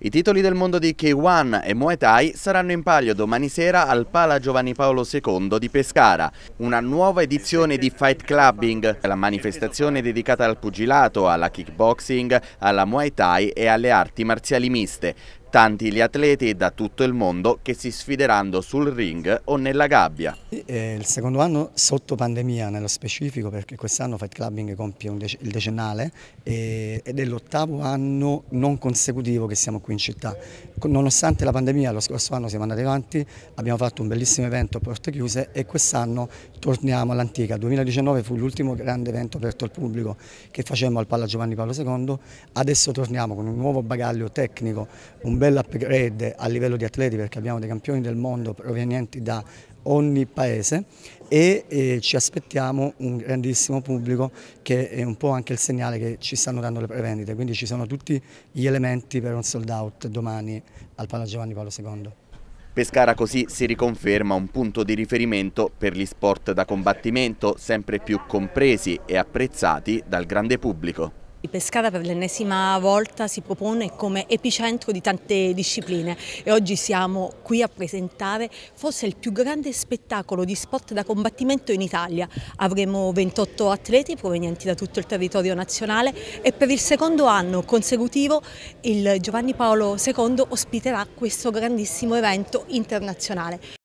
I titoli del mondo di K1 e Muay Thai saranno in palio domani sera al Pala Giovanni Paolo II di Pescara, una nuova edizione di Fight Clubbing, la manifestazione dedicata al pugilato, alla kickboxing, alla Muay Thai e alle arti marziali miste. Tanti gli atleti da tutto il mondo che si sfideranno sul ring o nella gabbia. È il secondo anno sotto pandemia nello specifico perché quest'anno Fight Clubbing compie dec il decennale ed è l'ottavo anno non consecutivo che siamo qui in città. Nonostante la pandemia lo scorso anno siamo andati avanti, abbiamo fatto un bellissimo evento a porte chiuse e quest'anno torniamo all'antica. 2019 fu l'ultimo grande evento aperto al pubblico che facemmo al Palla Giovanni Paolo II, adesso torniamo con un nuovo bagaglio tecnico, un bel upgrade a livello di atleti perché abbiamo dei campioni del mondo provenienti da ogni paese e, e eh, ci aspettiamo un grandissimo pubblico che è un po' anche il segnale che ci stanno dando le prevendite, quindi ci sono tutti gli elementi per un sold out domani al Pala Giovanni Paolo II. Pescara così si riconferma un punto di riferimento per gli sport da combattimento sempre più compresi e apprezzati dal grande pubblico. Pescara per l'ennesima volta si propone come epicentro di tante discipline e oggi siamo qui a presentare forse il più grande spettacolo di sport da combattimento in Italia. Avremo 28 atleti provenienti da tutto il territorio nazionale e per il secondo anno consecutivo il Giovanni Paolo II ospiterà questo grandissimo evento internazionale.